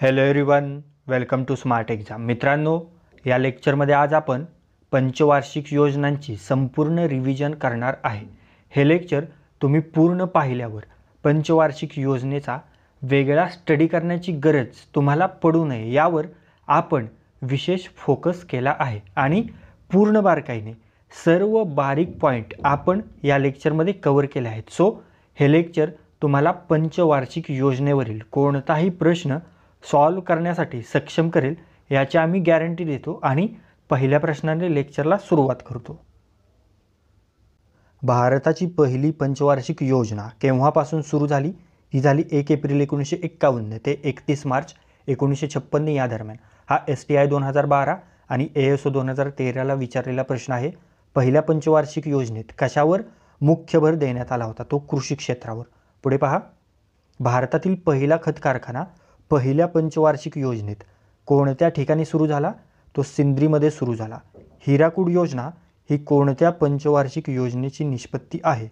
Hello everyone welcome to smart exam मित्रांनो या लेक्चरमध्ये आज आपण पंचवार्षिक योजनांची संपूर्ण रिव्हिजन करणार आहे हे लेक्चर तुम्ही पूर्ण पाहिल्यावर पंचवार्षिक योजनेचा वेगळा स्टडी करण्याची गरज तुम्हाला पडू नये यावर आपण विशेष फोकस केला आहे आणि पूर्ण बारकाईने सर्व बारीक पॉईंट आपण या लेक्चरमध्ये कवर केले आहेत सो हे लेक्चर तुम्हाला पंचवार्षिक योजनेवरील कोणताही प्रश्न सॉल्व करण्यासाठी सक्षम करेल याची आम्ही गॅरंटी देतो आणि पहिल्या प्रश्नाने लेक्चरला सुरुवात करतो भारताची पहिली पंचवार्षिक योजना केव्हापासून सुरू झाली ही झाली एक एप्रिल एकोणीसशे एक्कावन्न ते एकतीस मार्च एकोणीसशे छप्पन्न या दरम्यान हा एस टी आय दोन हजार बारा आणि ए एस ओ दोन हजार तेराला विचारलेला प्रश्न आहे पहिल्या पंचवार्षिक योजनेत कशावर मुख्य भर देण्यात आला होता तो कृषी क्षेत्रावर पुढे पहा भारतातील पहिला खत कारखाना पहिल्या पंचवार्षिक योजनेत कोणत्या ठिकाणी सुरू झाला तो सिंद्रीमध्ये सुरू झाला हिराकूड योजना ही कोणत्या पंचवार्षिक योजनेची निष्पत्ती आहे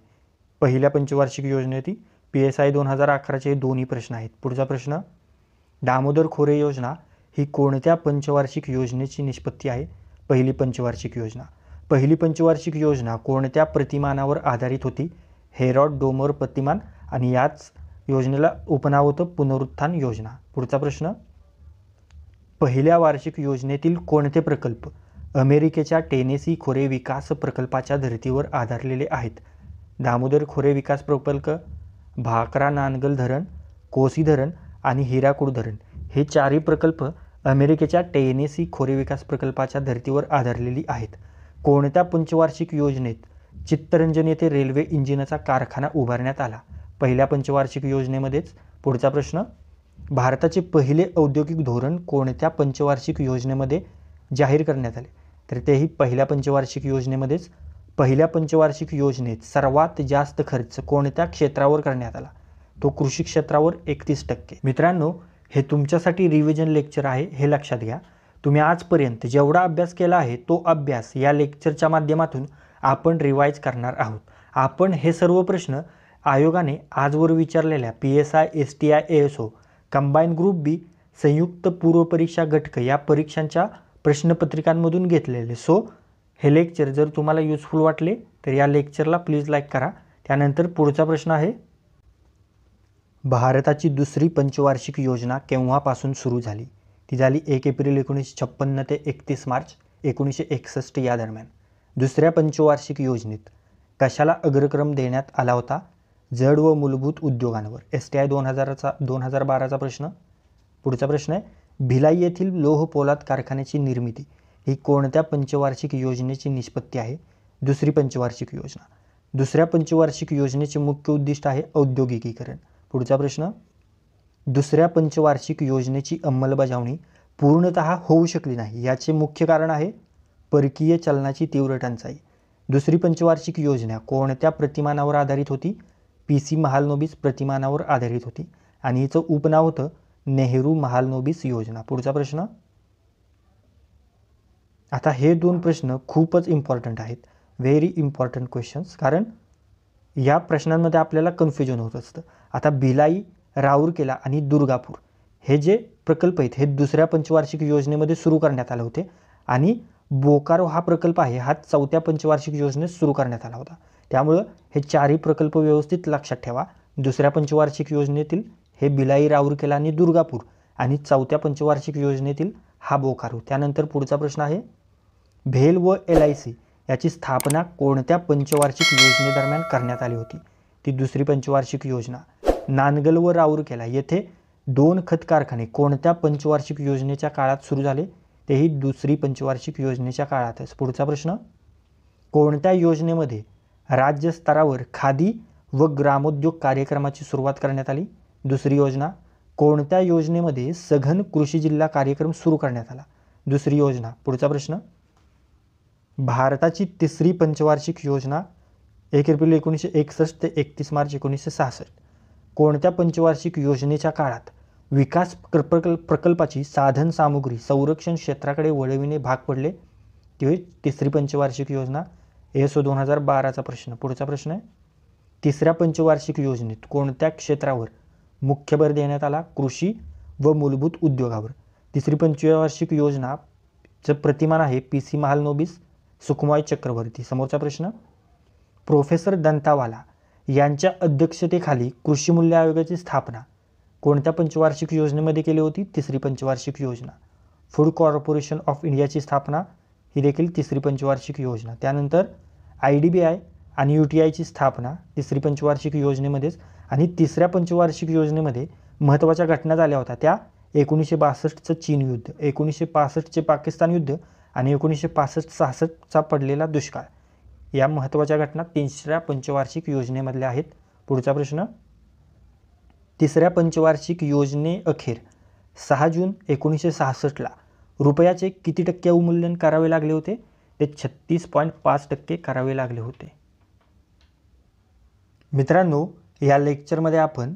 पहिल्या पंचवार्षिक योजनेती पी एस आय दोन हजार अकराचे हे दोन्ही प्रश्न आहेत पुढचा प्रश्न दामोदर खोरे योजना ही कोणत्या पंचवार्षिक योजनेची निष्पत्ती आहे पहिली पंचवार्षिक योजना पहिली पंचवार्षिक योजना कोणत्या प्रतिमानावर आधारित होती हेरॉड डोमर प्रतिमान आणि याच योजनेला उपनाव होतं पुनरुत्थान योजना पुढचा प्रश्न पहिल्या वार्षिक योजनेतील कोणते प्रकल्प अमेरिकेच्या टेनेसी खोरे विकास प्रकल्पाच्या धर्तीवर आधारलेले आहेत दामोदर खोरे विकास प्रकल्प भाकरा नानगल धरण कोसी धरण आणि हिराकूड धरण हे चारही प्रकल्प अमेरिकेच्या टेनेसी खोरे विकास प्रकल्पाच्या धर्तीवर आधारलेली आहेत कोणत्या पंचवार्षिक योजनेत चित्तरंजन येथे रेल्वे इंजिनाचा कारखाना उभारण्यात आला पहिल्या पंचवार्षिक योजनेमध्येच पुढचा प्रश्न भारताचे पहिले औद्योगिक धोरण कोणत्या पंचवार्षिक योजनेमध्ये जाहीर करण्यात आले तर तेही पहिल्या पंचवार्षिक योजनेमध्येच पहिल्या पंचवार्षिक योजनेत सर्वात जास्त खर्च कोणत्या क्षेत्रावर करण्यात आला तो कृषी क्षेत्रावर एकतीस टक्के मित्रांनो हे तुमच्यासाठी रिव्हिजन लेक्चर आहे हे लक्षात घ्या तुम्ही आजपर्यंत जेवढा अभ्यास केला आहे तो अभ्यास या लेक्चरच्या माध्यमातून आपण रिवाईज करणार आहोत आपण हे सर्व प्रश्न आयोगाने आजवर विचारलेल्या P S I S T I A S O combine group B संयुक्त पूर्वपरीक्षा घटक या परीक्षांच्या प्रश्नपत्रिकांमधून घेतलेले सो हे लेक्चर जर तुम्हाला युजफुल वाटले तर या लेक्चरला प्लीज लाईक करा त्यानंतर पुढचा प्रश्न आहे भारताची दुसरी पंचवार्षिक योजना केव्हापासून सुरू झाली ती झाली एक एप्रिल एकोणीसशे छप्पन्न ते एकतीस मार्च एकोणीसशे एकसष्ट या दरम्यान दुसऱ्या पंचवार्षिक योजनेत कशाला अग्रक्रम देण्यात आला होता जड व मूलभूत उद्योगांवर एस टी आय दोन हजाराचा दोन हजार बाराचा प्रश्न पुढचा प्रश्न आहे भिलाई येथील लोह पोलाद कारखान्याची निर्मिती ही कोणत्या पंचवार्षिक योजनेची निष्पत्ती आहे दुसरी पंचवार्षिक योजना दुसऱ्या पंचवार्षिक योजनेचे मुख्य उद्दिष्ट आहे औद्योगिकीकरण पुढचा प्रश्न दुसऱ्या पंचवार्षिक योजनेची अंमलबजावणी पूर्णत होऊ शकली नाही याचे मुख्य कारण आहे परकीय चलनाची तीव्र टंचाई दुसरी पंचवार्षिक योजना कोणत्या प्रतिमानावर आधारित होती पी सी महालनोबीस प्रतिमानावर आधारित होती आणि हिचं उपनाव होतं नेहरू महालनोबीस योजना पुढचा प्रश्न आता हे दोन प्रश्न खूपच इम्पॉर्टंट आहेत व्हेरी इम्पॉर्टंट क्वेश्चन्स कारण या प्रश्नांमध्ये आपल्याला कन्फ्युजन होत असतं आता भिलाई राऊरकेला आणि दुर्गापूर हे जे प्रकल्प आहेत हे दुसऱ्या पंचवार्षिक योजनेमध्ये सुरू करण्यात आले होते आणि बोकारो हा प्रकल्प आहे हा चौथ्या पंचवार्षिक योजनेत सुरू करण्यात आला होता त्यामुळं हे चारही प्रकल्प व्यवस्थित लक्षात ठेवा दुसऱ्या पंचवार्षिक योजनेतील हे बिलाई राऊरकेला आणि दुर्गापूर आणि चौथ्या पंचवार्षिक योजनेतील हा बोकारू त्यानंतर पुढचा प्रश्न आहे भेल व एल आय सी याची स्थापना कोणत्या पंचवार्षिक योजनेदरम्यान करण्यात आली होती ती दुसरी पंचवार्षिक योजना नांदगल व राऊरकेला येथे दोन खत कारखाने कोणत्या पंचवार्षिक योजनेच्या काळात सुरू झाले तेही दुसरी पंचवार्षिक योजनेच्या काळातच पुढचा प्रश्न कोणत्या योजनेमध्ये राज्यस्तरावर खादी व ग्रामोद्योग कार्यक्रमाची सुरुवात करण्यात आली दुसरी योजना कोणत्या योजनेमध्ये सघन कृषी जिल्हा कार्यक्रम सुरू करण्यात आला दुसरी योजना पुढचा प्रश्न भारताची तिसरी पंचवार्षिक योजना एक एप्रिल एकोणीसशे एकसष्ट ते एकतीस मार्च एकोणीसशे सहासष्ट कोणत्या पंचवार्षिक योजनेच्या काळात विकास प्रकल्प प्रकल्पाची साधन सामुग्री संरक्षण क्षेत्राकडे वळविणे भाग पडले ती तिसरी पंचवार्षिक योजना असो दोन हजार बाराचा प्रश्न पुढचा प्रश्न आहे तिसऱ्या पंचवार्षिक योजनेत कोणत्या क्षेत्रावर मुख्य भर देण्यात आला कृषी व मूलभूत उद्योगावर तिसरी पंचवार्षिक योजनाचं प्रतिमान आहे पी सी महालनोबिस सुकुमाय चक्रवर्ती समोरचा प्रश्न प्रोफेसर दंतावाला यांच्या अध्यक्षतेखाली कृषी मूल्य आयोगाची स्थापना कोणत्या पंचवार्षिक योजनेमध्ये केली होती तिसरी पंचवार्षिक योजना फूड कॉर्पोरेशन ऑफ इंडियाची स्थापना ही देखील तिसरी पंचवार्षिक योजना त्यानंतर आय डी बी आय आणि यू टी आयची स्थापना तिसरी पंचवार्षिक योजनेमध्येच आणि तिसऱ्या पंचवार्षिक योजनेमध्ये महत्त्वाच्या घटना झाल्या होत्या त्या एकोणीसशे बासष्टचं चीन युद्ध एकोणीसशे पासष्टचे पाकिस्तान युद्ध आणि एकोणीसशे पासष्ट सहासष्टचा पडलेला दुष्काळ या महत्त्वाच्या घटना तिसऱ्या पंचवार्षिक योजनेमधल्या आहेत पुढचा प्रश्न तिसऱ्या पंचवार्षिक योजने अखेर सहा जून एकोणीसशे सहासष्टला रुपयाचे किती टक्के अवमूल्यन करावे लागले होते ते छत्तीस पॉईंट पाच टक्के करावे लागले होते मित्रांनो या लेक्चरमध्ये आपण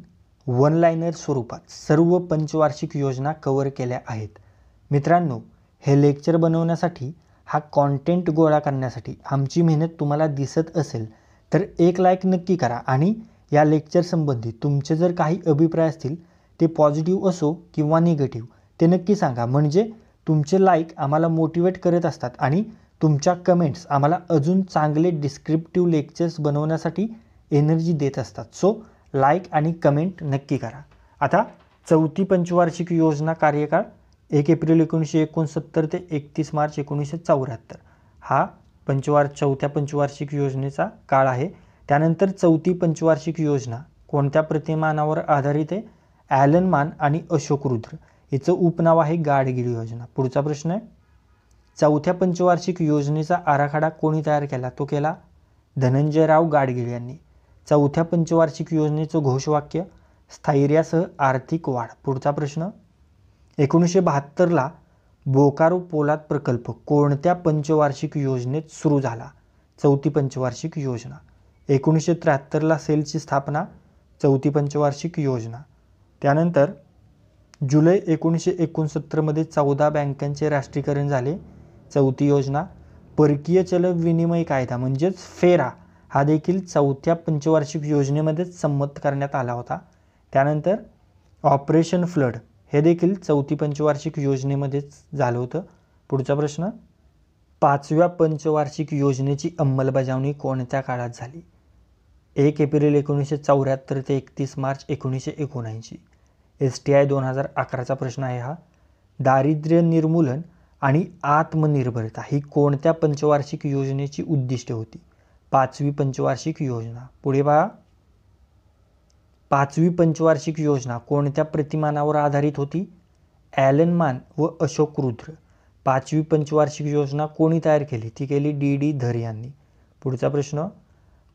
वन लाईनर स्वरूपात सर्व पंचवार्षिक योजना कवर केल्या आहेत मित्रांनो हे लेक्चर बनवण्यासाठी हा कॉन्टेंट गोळा करण्यासाठी आमची मेहनत तुम्हाला दिसत असेल तर एक लाईक नक्की करा आणि या लेक्चर संबंधी तुमचे जर काही अभिप्राय असतील ते पॉझिटिव्ह असो किंवा निगेटिव्ह ते नक्की सांगा म्हणजे तुमचे लाईक आम्हाला मोटिवेट करत असतात आणि तुमच्या कमेंट्स आम्हाला अजून चांगले डिस्क्रिप्टिव्ह लेक्चर्स बनवण्यासाठी एनर्जी देत असतात सो लाईक आणि कमेंट नक्की करा आता चौथी पंचवार्षिक योजना कार्यकाळ एक एप्रिल एकोणीसशे एकोणसत्तर ते एकतीस मार्च एकोणीसशे चौऱ्याहत्तर हा पंचवार चौथ्या पंचवार्षिक योजनेचा काळ आहे त्यानंतर चौथी पंचवार्षिक योजना कोणत्या प्रतिमानावर आधारित आहे ॲलन मान आणि अशोक रुद्र याचं उपनाव आहे गाडगिरी योजना पुढचा प्रश्न आहे चौथ्या पंचवार्षिक योजनेचा आराखडा कोणी तयार केला तो केला धनंजयराव गाडगीळ यांनी चौथ्या पंचवार्षिक योजनेचं घोषवाक्य स्थैर्यासह आर्थिक वाढ पुढचा प्रश्न एकोणीसशे बहात्तरला बोकारो पोलाद प्रकल्प कोणत्या पंचवार्षिक योजनेत सुरू झाला चौथी पंचवार्षिक योजना एकोणीसशे त्र्याहत्तरला सेलची स्थापना चौथी पंचवार्षिक योजना त्यानंतर जुलै एकोणीसशे एकोणसत्तरमध्ये चौदा बँकांचे राष्ट्रीयकरण झाले चौथी योजना परकीय चल विनिमय कायदा म्हणजेच फेरा हा देखील चौथ्या पंचवार्षिक योजनेमध्येच संमत करण्यात आला होता त्यानंतर ऑपरेशन फ्लड हे देखील चौथी पंचवार्षिक योजनेमध्येच झालं होतं पुढचा प्रश्न पाचव्या पंचवार्षिक योजनेची अंमलबजावणी कोणत्या काळात झाली एक एप्रिल एकोणीसशे चौऱ्याहत्तर ते एकतीस मार्च एकोणीसशे एकोणऐंशी एस टी आय दोन हजार अकराचा प्रश्न आहे हा दारिद्र्य निर्मूलन आणि आत्मनिर्भरता ही कोणत्या पंचवार्षिक योजनेची उद्दिष्ट होती पाचवी पंचवार्षिक योजना पुढे पहा पाचवी पंचवार्षिक योजना कोणत्या प्रतिमानावर आधारित होती ॲलन मान व अशोक रुद्र पाचवी पंचवार्षिक योजना कोणी तयार केली ती केली डी डी धर यांनी पुढचा प्रश्न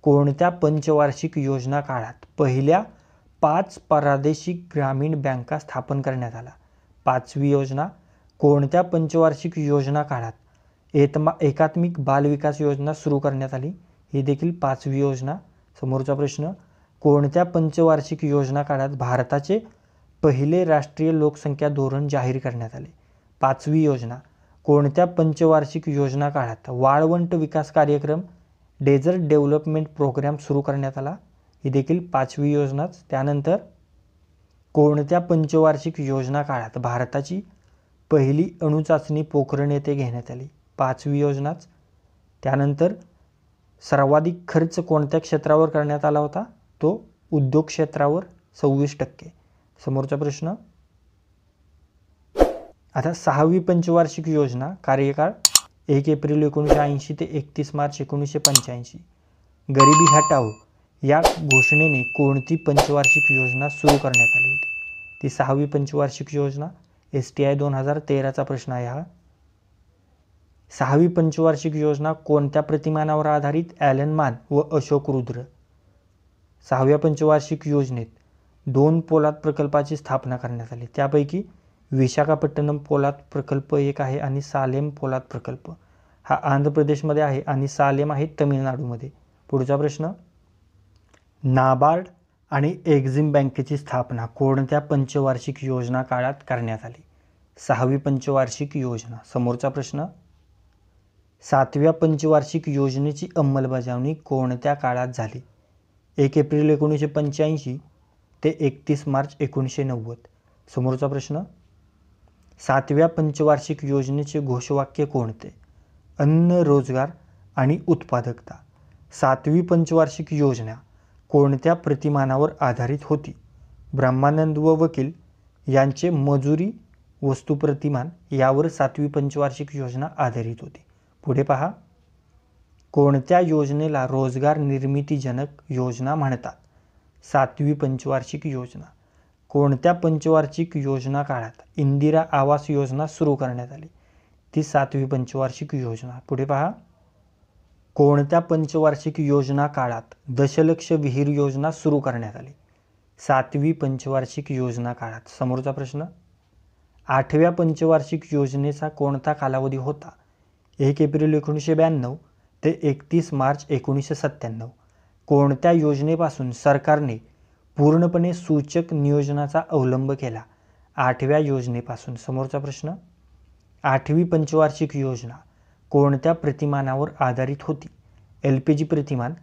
कोणत्या पंचवार्षिक योजना काळात पहिल्या पाच प्रादेशिक ग्रामीण बँका स्थापन करण्यात आला पाचवी योजना कोणत्या पंचवार्षिक योजना काळात एतमा एकात्मिक बालविकास योजना सुरू करण्यात आली ही देखील पाचवी योजना समोरचा प्रश्न कोणत्या पंचवार्षिक योजना काळात भारताचे पहिले राष्ट्रीय लोकसंख्या धोरण जाहीर करण्यात आले पाचवी योजना कोणत्या पंचवार्षिक योजना काळात वाळवंट विकास कार्यक्रम डेझर्ट डेव्हलपमेंट प्रोग्राम सुरू करण्यात आला ही देखील पाचवी योजनाच त्यानंतर कोणत्या पंचवार्षिक योजना काळात भारताची पहिली अणुचाचणी पोखरण येथे घेण्यात आली पाचवी योजनाच त्यानंतर सर्वाधिक खर्च कोणत्या क्षेत्रावर करण्यात आला होता तो उद्योग क्षेत्रावर सव्वीस टक्के समोरचा प्रश्न आता सहावी पंचवार्षिक योजना कार्यकाळ एक एप्रिल एकोणीसशे ऐंशी ते एकतीस मार्च एकोणीसशे पंच्याऐंशी गरिबी हटाओ या घोषणेने कोणती पंचवार्षिक योजना सुरू करण्यात आली होती ती सहावी पंचवार्षिक योजना एस टी आय दोन हजार तेराचा प्रश्न आहे हा सहावी पंचवार्षिक योजना कोणत्या प्रतिमानावर आधारित ॲलन मान व अशोक रुद्र सहाव्या पंचवार्षिक योजनेत दोन पोलाद प्रकल्पाची स्थापना करण्यात आली त्यापैकी विशाखापट्टणम पोलाद प्रकल्प एक आहे आणि सालेम पोलाद प्रकल्प हा आंध्र प्रदेशमध्ये आहे आणि सालेम आहे तमिळनाडूमध्ये पुढचा प्रश्न नाबार्ड आणि एक्झिम बँकेची स्थापना कोणत्या पंचवार्षिक योजना काळात करण्यात आली सहावी पंचवार्षिक योजना समोरचा प्रश्न सातव्या पंचवार्षिक योजनेची अंमलबजावणी कोणत्या काळात झाली एक एप्रिल एकोणीसशे पंच्याऐंशी ते एकतीस मार्च एकोणीसशे नव्वद समोरचा प्रश्न सातव्या पंचवार्षिक योजनेचे घोषवाक्य कोणते अन्न रोजगार आणि उत्पादकता सातवी पंचवार्षिक योजना कोणत्या प्रतिमानावर आधारित होती ब्रह्मानंद व वकील यांचे मजुरी वस्तुप्रतिमान यावर सातवी पंचवार्षिक योजना आधारित होती पुढे पहा कोणत्या योजनेला रोजगार निर्मितीजनक योजना म्हणतात सातवी पंचवार्षिक योजना कोणत्या पंचवार्षिक योजना काळात इंदिरा आवास योजना सुरू करण्यात आली ती सातवी पंचवार्षिक योजना पुढे पहा कोणत्या पंचवार्षिक योजना काळात दशलक्ष विहीर योजना सुरू करण्यात आली सातवी पंचवार्षिक योजना काळात समोरचा प्रश्न आठव्या पंचवार्षिक योजनेचा कोणता कालावधी होता एक एप्रिल एकोणीसशे ब्याण्णव ते एकतीस मार्च एकोणीसशे सत्त्याण्णव कोणत्या योजनेपासून सरकारने पूर्णपणे सूचक नियोजनाचा अवलंब केला आठव्या योजनेपासून समोरचा प्रश्न आठवी पंचवार्षिक योजना कोणत्या प्रतिमानावर आधारित होती एल पी जी प्रतिमान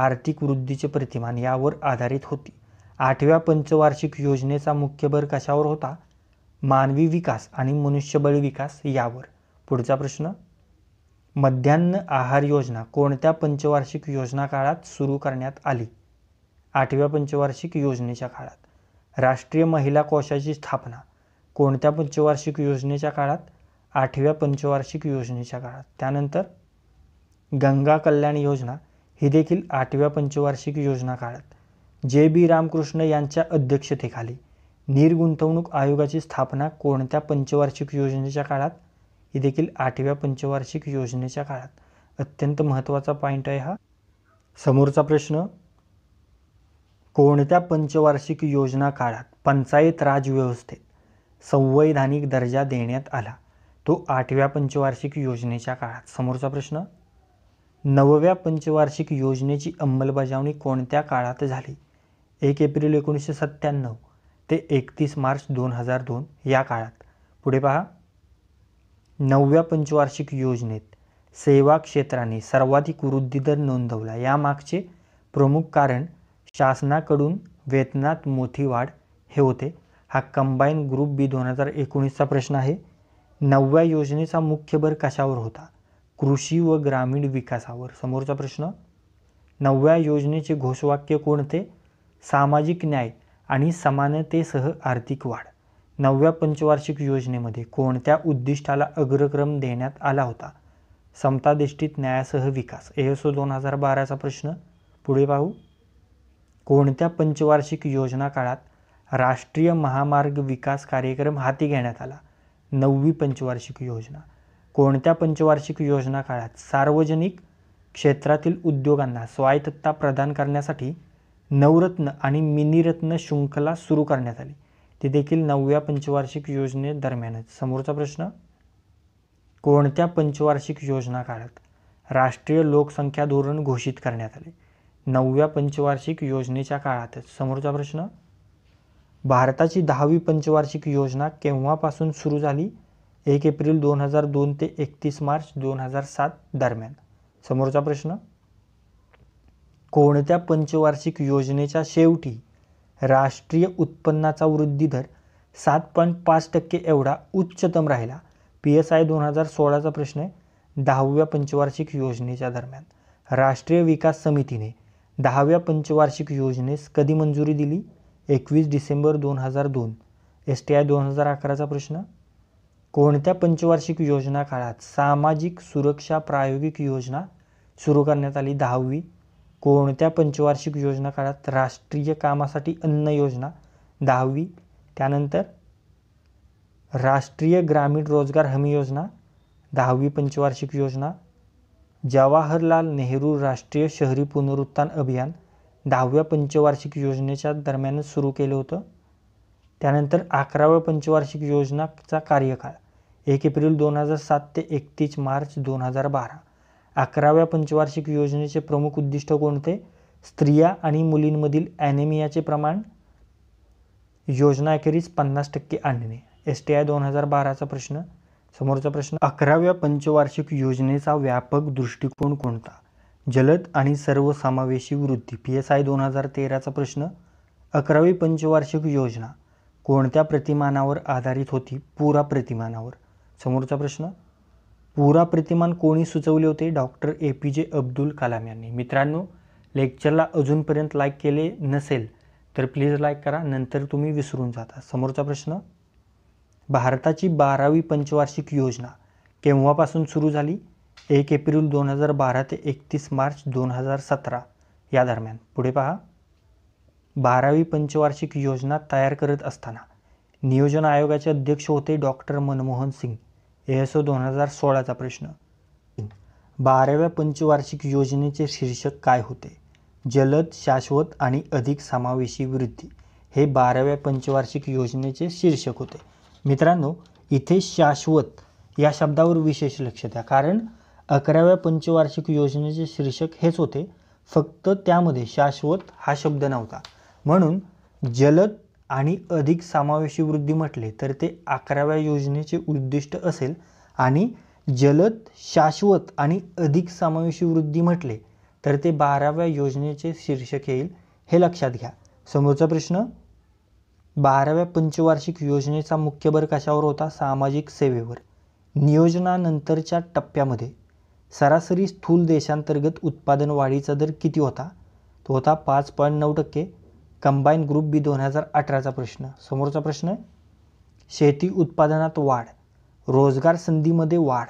आर्थिक वृद्धीचे प्रतिमान यावर आधारित होती आठव्या पंचवार्षिक योजनेचा मुख्य भर कशावर होता मानवी विकास आणि मनुष्यबळ विकास यावर पुढचा प्रश्न मध्यान्न आहार योजना कोणत्या पंचवार्षिक योजना काळात सुरू करण्यात आली आठव्या पंचवार्षिक योजनेच्या काळात राष्ट्रीय महिला कोशाची स्थापना कोणत्या पंचवार्षिक योजनेच्या काळात आठव्या पंचवार्षिक योजनेच्या काळात त्यानंतर गंगा कल्याण योजना ही देखील आठव्या पंचवार्षिक योजना काळात जे बी रामकृष्ण यांच्या अध्यक्षतेखाली निर्गुंतवणूक आयोगाची स्थापना कोणत्या पंचवार्षिक योजनेच्या काळात ही देखील आठव्या पंचवार्षिक योजनेच्या काळात अत्यंत महत्त्वाचा पॉईंट आहे हा समोरचा प्रश्न कोणत्या पंचवार्षिक योजना काळात पंचायत राजव्यवस्थेत संवैधानिक दर्जा देण्यात आला तो आठव्या पंचवार्षिक योजनेच्या काळात समोरचा प्रश्न नवव्या पंचवार्षिक योजनेची अंमलबजावणी कोणत्या काळात झाली एक एप्रिल एकोणीसशे सत्त्याण्णव ते एकतीस मार्च दोन हजार दोन या काळात पुढे पहा नवव्या पंचवार्षिक योजनेत सेवा क्षेत्राने सर्वाधिक वृद्धी दर नोंदवला यामागचे प्रमुख कारण शासनाकडून वेतनात मोठी वाढ हे होते हा कंबाईन ग्रुप बी दोन हजार एकोणीसचा प्रश्न आहे नवव्या योजनेचा मुख्य भर कशावर होता कृषी व ग्रामीण विकासावर समोरचा प्रश्न नवव्या योजनेचे घोषवाक्य कोणते सामाजिक न्याय आणि समानतेसह आर्थिक वाढ नवव्या पंचवार्षिक योजनेमध्ये कोणत्या उद्दिष्टाला अग्रक्रम देण्यात आला होता समताधिष्ठित न्यायासह विकास एएसओ दोन हजार बाराचा प्रश्न पुढे पाहू कोणत्या पंचवार्षिक योजना काळात राष्ट्रीय महामार्ग विकास कार्यक्रम हाती घेण्यात आला नववी पंचवार्षिक योजना कोणत्या पंचवार्षिक योजना काळात सार्वजनिक क्षेत्रातील उद्योगांना स्वायत्तता प्रदान करण्यासाठी नवरत्न आणि मिनीरत्न शृंखला सुरू करण्यात आली ते देखील नवव्या पंचवार्षिक योजनेदरम्यानच समोरचा प्रश्न कोणत्या पंचवार्षिक योजना काळात राष्ट्रीय लोकसंख्या धोरण घोषित करण्यात आले नवव्या पंचवार्षिक योजनेच्या काळातच समोरचा प्रश्न भारताची दहावी पंचवार्षिक योजना केव्हापासून सुरू झाली एक एप्रिल दोन हजार दोन ते एकतीस मार्च दोन हजार सात दरम्यान समोरचा प्रश्न कोणत्या पंचवार्षिक योजनेच्या शेवटी राष्ट्रीय उत्पन्नाचा वृद्धी दर सात पॉईंट पाच टक्के एवढा उच्चतम राहिला पी एस आय दोन हजार सोळाचा प्रश्न आहे दहाव्या पंचवार्षिक योजनेच्या दरम्यान राष्ट्रीय विकास समितीने दहाव्या पंचवार्षिक योजनेस कधी मंजुरी दिली एकवीस डिसेंबर दोन हजार दोन एस टी आय दोन हजार अकराचा प्रश्न कोणत्या पंचवार्षिक योजना काळात सामाजिक सुरक्षा प्रायोगिक योजना सुरू करण्यात आली दहावी कोणत्या पंचवार्षिक योजना काळात राष्ट्रीय कामासाठी अन्न योजना दहावी त्यानंतर राष्ट्रीय ग्रामीण रोजगार हमी योजना दहावी पंचवार्षिक योजना जवाहरलाल नेहरू राष्ट्रीय शहरी पुनरुत्थान अभियान दहाव्या पंचवार्षिक योजनेच्या दरम्यान सुरू केलं होतं त्यानंतर अकराव्या पंचवार्षिक योजनाचा कार्यकाळ एक एप्रिल दोन हजार सात ते एकतीस मार्च दोन हजार बारा अकराव्या पंचवार्षिक योजनेचे प्रमुख उद्दिष्ट कोणते स्त्रिया आणि मुलींमधील ॲनेमियाचे प्रमाण योजनाखेरीज पन्नास टक्के आणणे एस टी आय दोन हजार बाराचा प्रश्न समोरचा प्रश्न अकराव्या पंचवार्षिक योजनेचा व्यापक दृष्टिकोन कोणता जलद आणि सर्वसमावेशी वृद्धी पी एस आय दोन हजार तेराचा प्रश्न अकरावी पंचवार्षिक योजना कोणत्या प्रतिमानावर आधारित होती पुरा प्रतिमानावर समोरचा प्रश्न पुरा प्रतिमान कोणी सुचवले होते डॉक्टर ए पी जे अब्दुल कलाम यांनी मित्रांनो लेक्चरला अजूनपर्यंत लाईक केले नसेल तर प्लीज लाईक करा नंतर तुम्ही विसरून जाता समोरचा प्रश्न भारताची बारावी पंचवार्षिक योजना केव्हापासून सुरू झाली एक एप्रिल दोन हजार बारा ते एकतीस मार्च दोन हजार सतरा या दरम्यान पुढे पहा बारावी पंचवार्षिक योजना तयार करत असताना नियोजन आयोगाचे अध्यक्ष होते डॉक्टर मनमोहन सिंग एएसओ दोन हजार सोळाचा प्रश्न बाराव्या पंचवार्षिक योजनेचे शीर्षक काय होते जलद शाश्वत आणि अधिक समावेशी वृद्धी हे बाराव्या पंचवार्षिक योजनेचे शीर्षक होते मित्रांनो इथे शाश्वत या शब्दावर विशेष लक्ष द्या कारण अकराव्या पंचवार्षिक योजनेचे शीर्षक हेच होते फक्त त्यामध्ये शाश्वत हा शब्द नव्हता म्हणून जलद आणि अधिक समावेशी वृद्धी म्हटले तर ते अकराव्या योजनेचे उद्दिष्ट असेल आणि जलद शाश्वत आणि अधिक समावेशी वृद्धी म्हटले तर ते बाराव्या योजनेचे शीर्षक येईल हे लक्षात घ्या समोरचा प्रश्न बाराव्या पंचवार्षिक योजनेचा मुख्य भर कशावर होता सामाजिक सेवेवर नियोजनानंतरच्या टप्प्यामध्ये सरासरी स्थूल देशांतर्गत उत्पादन वाढीचा दर किती होता तो होता पाच पॉईंट नऊ टक्के कंबाईन ग्रुप बी दोन हजार अठराचा प्रश्न समोरचा प्रश्न शेती उत्पादनात वाढ रोजगार संधीमध्ये वाढ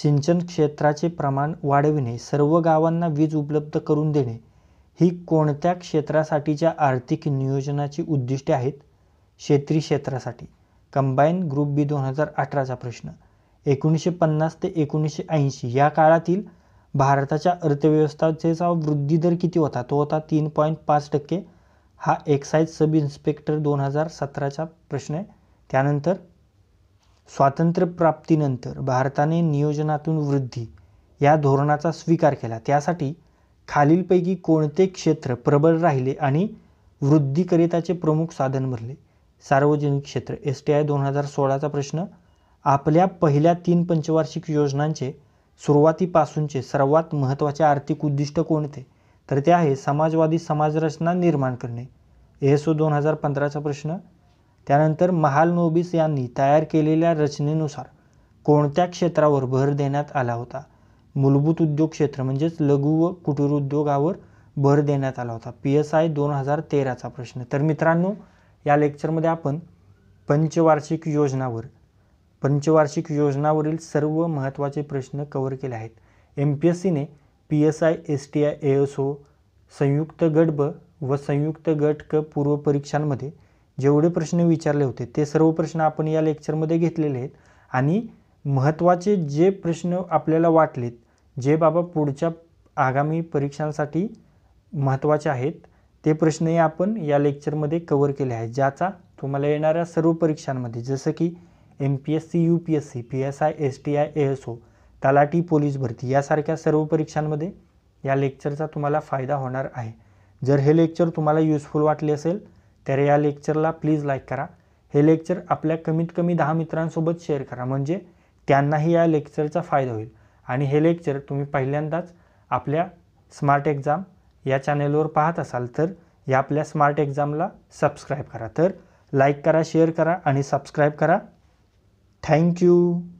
सिंचन क्षेत्राचे प्रमाण वाढविणे सर्व गावांना वीज उपलब्ध करून देणे ही कोणत्या क्षेत्रासाठीच्या आर्थिक नियोजनाची उद्दिष्टे आहेत शेती क्षेत्रासाठी कंबाईन ग्रुप बी दोन हजार अठराचा प्रश्न एकोणीसशे पन्नास ते एकोणीसशे ऐंशी या काळातील भारताच्या अर्थव्यवस्थेचा वृद्धी दर किती होता तो होता तीन पॉईंट पाच टक्के हा एक्साईज सब इन्स्पेक्टर दोन हजार सतराचा प्रश्न आहे त्यानंतर स्वातंत्र्यप्राप्तीनंतर भारताने नियोजनातून वृद्धी या धोरणाचा स्वीकार केला त्यासाठी खालीलपैकी कोणते क्षेत्र प्रबळ राहिले आणि वृद्धीकरिताचे प्रमुख साधन भरले सार्वजनिक क्षेत्र एस टी आय दोन हजार सोळाचा प्रश्न आपल्या पहिल्या तीन पंचवार्षिक योजनांचे सुरुवातीपासूनचे सर्वात महत्त्वाचे आर्थिक उद्दिष्ट कोणते तर ते आहे समाजवादी समाजरचना निर्माण करणे एसो दोन हजार पंधराचा प्रश्न त्यानंतर महाल नोबिस यांनी तयार केलेल्या रचनेनुसार कोणत्या क्षेत्रावर भर देण्यात आला होता मूलभूत उद्योग क्षेत्र म्हणजेच लघु व कुटीर उद्योगावर भर देण्यात आला होता पी एस आय दोन हजार तेराचा प्रश्न तर मित्रांनो या लेक्चरमध्ये आपण पंचवार्षिक योजनावर पंचवार्षिक योजनावरील सर्व महत्त्वाचे प्रश्न कव्हर केले आहेत एम पी एस सीने P S I S T I S O संयुक्त गट ब व संयुक्त गट क पूर्व परीक्षांमध्ये जेवढे प्रश्न विचारले होते ते सर्व प्रश्न आपण या लेक्चरमध्ये घेतलेले आहेत आणि महत्त्वाचे जे प्रश्न आपल्याला वाटलेत जे बाबा पुढच्या आगामी परीक्षांसाठी महत्त्वाचे आहेत ते प्रश्नही आपण या लेक्चरमध्ये कवर केले आहेत ज्याचा तुम्हाला येणाऱ्या सर्व परीक्षांमध्ये जसं की M P S C U P S C P S I S T I S O तलाटी पोलीस भरती यासारख्या सर्व परीक्षांमध्ये या लेक्चरचा तुम्हाला फायदा होणार आहे जर हे लेक्चर तुम्हाला युजफुल वाटले असेल तर या लेक्चरला प्लीज लाईक करा हे लेक्चर आपल्या कमीत कमी दहा मित्रांसोबत शेअर करा म्हणजे त्यांनाही या लेक्चरचा फायदा होईल आणि हे लेक्चर तुम्ही पहिल्यांदाच आपल्या स्मार्ट एक्झाम या चॅनेलवर पाहत असाल तर या आपल्या स्मार्ट एक्झामला सबस्क्राईब करा तर लाईक करा शेअर करा आणि सबस्क्राईब करा Thank you.